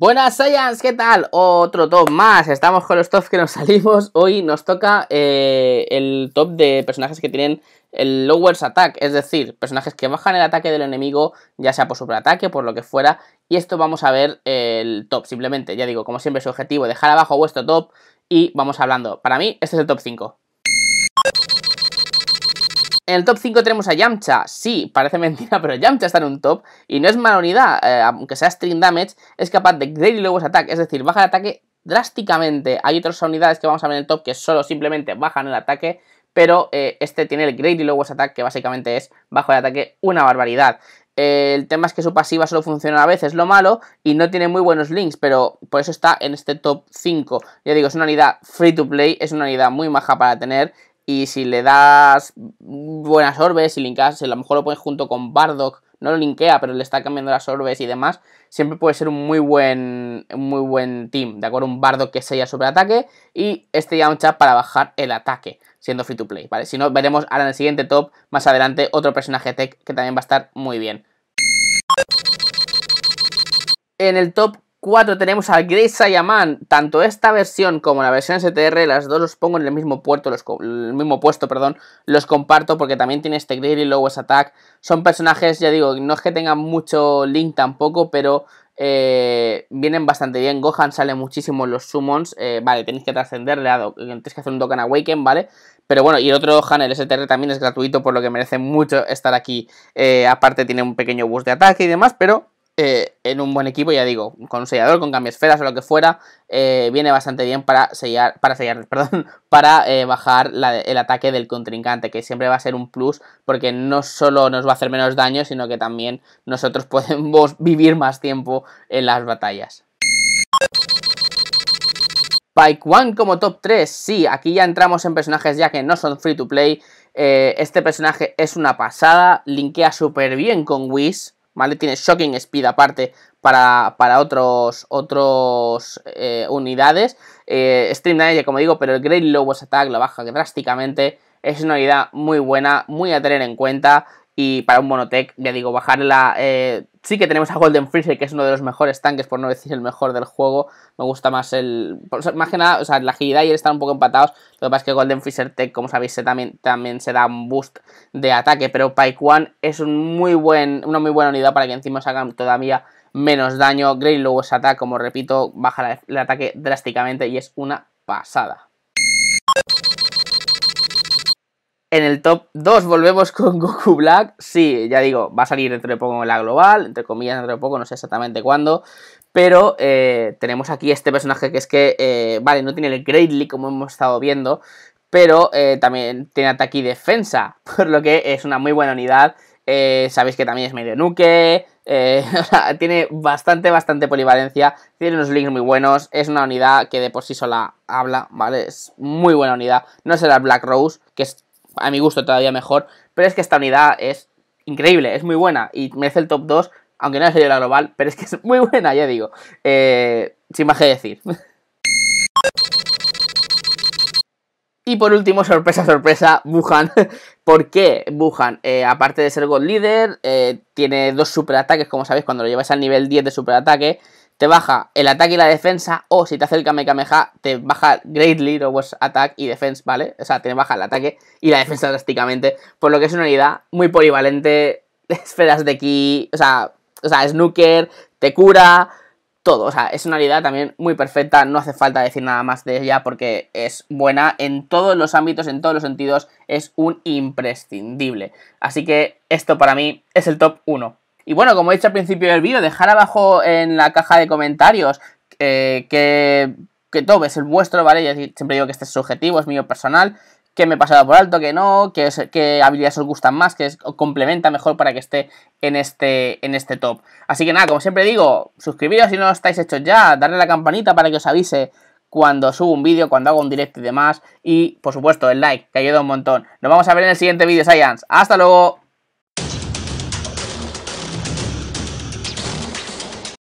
Buenas Saiyans, ¿qué tal? Otro top más, estamos con los tops que nos salimos Hoy nos toca eh, el top de personajes que tienen el lowers attack Es decir, personajes que bajan el ataque del enemigo, ya sea por superataque, por lo que fuera Y esto vamos a ver el top, simplemente, ya digo, como siempre su objetivo Dejar abajo vuestro top y vamos hablando Para mí este es el top 5 en el top 5 tenemos a Yamcha. Sí, parece mentira, pero Yamcha está en un top. Y no es mala unidad, eh, aunque sea string damage, es capaz de Great Lowest Attack, es decir, baja el ataque drásticamente. Hay otras unidades que vamos a ver en el top que solo simplemente bajan el ataque, pero eh, este tiene el Great Lowest Attack, que básicamente es bajo el ataque una barbaridad. Eh, el tema es que su pasiva solo funciona a veces, lo malo, y no tiene muy buenos links, pero por eso está en este top 5. Ya digo, es una unidad free to play, es una unidad muy maja para tener, y si le das buenas orbes, y linkas, a lo mejor lo pones junto con Bardock, no lo linkea, pero le está cambiando las orbes y demás, siempre puede ser un muy buen, muy buen team, ¿de acuerdo? Un Bardock que sella sobre ataque y este ya un chat para bajar el ataque, siendo free to play, Si no, veremos ahora en el siguiente top, más adelante, otro personaje tech que también va a estar muy bien. En el top Cuatro, tenemos a Grey Sayaman. Tanto esta versión como la versión STR, las dos los pongo en el mismo puerto, los mismo puesto, perdón, los comparto porque también tiene este Grey y Lowest Attack. Son personajes, ya digo, no es que tengan mucho link tampoco, pero eh, vienen bastante bien. Gohan sale muchísimo en los summons. Eh, vale, tenéis que trascenderle, tenéis que hacer un Dokkan Awaken, ¿vale? Pero bueno, y el otro Gohan, el STR, también es gratuito, por lo que merece mucho estar aquí. Eh, aparte tiene un pequeño boost de ataque y demás, pero eh, en un buen equipo, ya digo, con un sellador, con esferas o lo que fuera, eh, viene bastante bien para sellar, para sellar, perdón, para eh, bajar el ataque del contrincante, que siempre va a ser un plus, porque no solo nos va a hacer menos daño, sino que también nosotros podemos vivir más tiempo en las batallas. Pike One como top 3, sí, aquí ya entramos en personajes ya que no son free to play. este personaje es una pasada, linkea súper bien con Whis. Tiene Shocking Speed aparte para, para otros, otros eh, unidades. Eh, Stream Damage, como digo, pero el Great Lowest Attack lo baja drásticamente. Es una unidad muy buena, muy a tener en cuenta. Y para un Monotech, ya digo, bajarla la eh, Sí que tenemos a Golden Freezer, que es uno de los mejores tanques, por no decir el mejor del juego. Me gusta más el... Más que nada, la agilidad y el están un poco empatados. Lo que pasa es que Golden Freezer Tech, como sabéis, también, se da un boost de ataque. Pero One es muy una muy buena unidad para que encima hagan todavía menos daño. luego se ataca, como repito, baja el ataque drásticamente y es una pasada. En el top 2 volvemos con Goku Black. Sí, ya digo, va a salir entre poco en la global, entre comillas, entre poco, no sé exactamente cuándo. Pero eh, tenemos aquí este personaje que es que, eh, vale, no tiene el Greatly como hemos estado viendo, pero eh, también tiene ataque y defensa, por lo que es una muy buena unidad. sabéis que también es medio nuke, tiene bastante, bastante polivalencia, tiene unos links muy buenos, es una unidad que de por sí sola habla, ¿vale? Es muy buena unidad, no será Black Rose, que es a mi gusto todavía mejor, pero es que esta unidad es increíble, es muy buena y merece el top 2, aunque no haya salido la global, pero es que es muy buena, ya digo, eh, sin más que decir. Y por último, sorpresa, sorpresa, Wuhan. ¿Por qué Wuhan? Eh, aparte de ser God Leader, eh, tiene dos superataques, como sabéis, cuando lo llevas al nivel 10 de superataque, te baja el ataque y la defensa, o si te acerca el te baja Greatly, Robots Attack y Defense, ¿vale? O sea, te baja el ataque y la defensa drásticamente, por lo que es una unidad muy polivalente, esferas de ki, o sea, o sea, snooker, te cura, todo, o sea, es una unidad también muy perfecta, no hace falta decir nada más de ella porque es buena en todos los ámbitos, en todos los sentidos, es un imprescindible. Así que esto para mí es el top 1. Y bueno, como he dicho al principio del vídeo, dejar abajo en la caja de comentarios eh, que, todo es el vuestro, ¿vale? siempre digo que este es subjetivo, es mío personal, que me he pasado por alto, que no, que, habilidades os gustan más, que os complementa mejor para que esté en este, en este top. Así que nada, como siempre digo, suscribiros si no lo estáis hechos ya, darle a la campanita para que os avise cuando subo un vídeo, cuando hago un directo y demás. Y por supuesto, el like, que ayuda un montón. Nos vamos a ver en el siguiente vídeo, Science. ¡Hasta luego!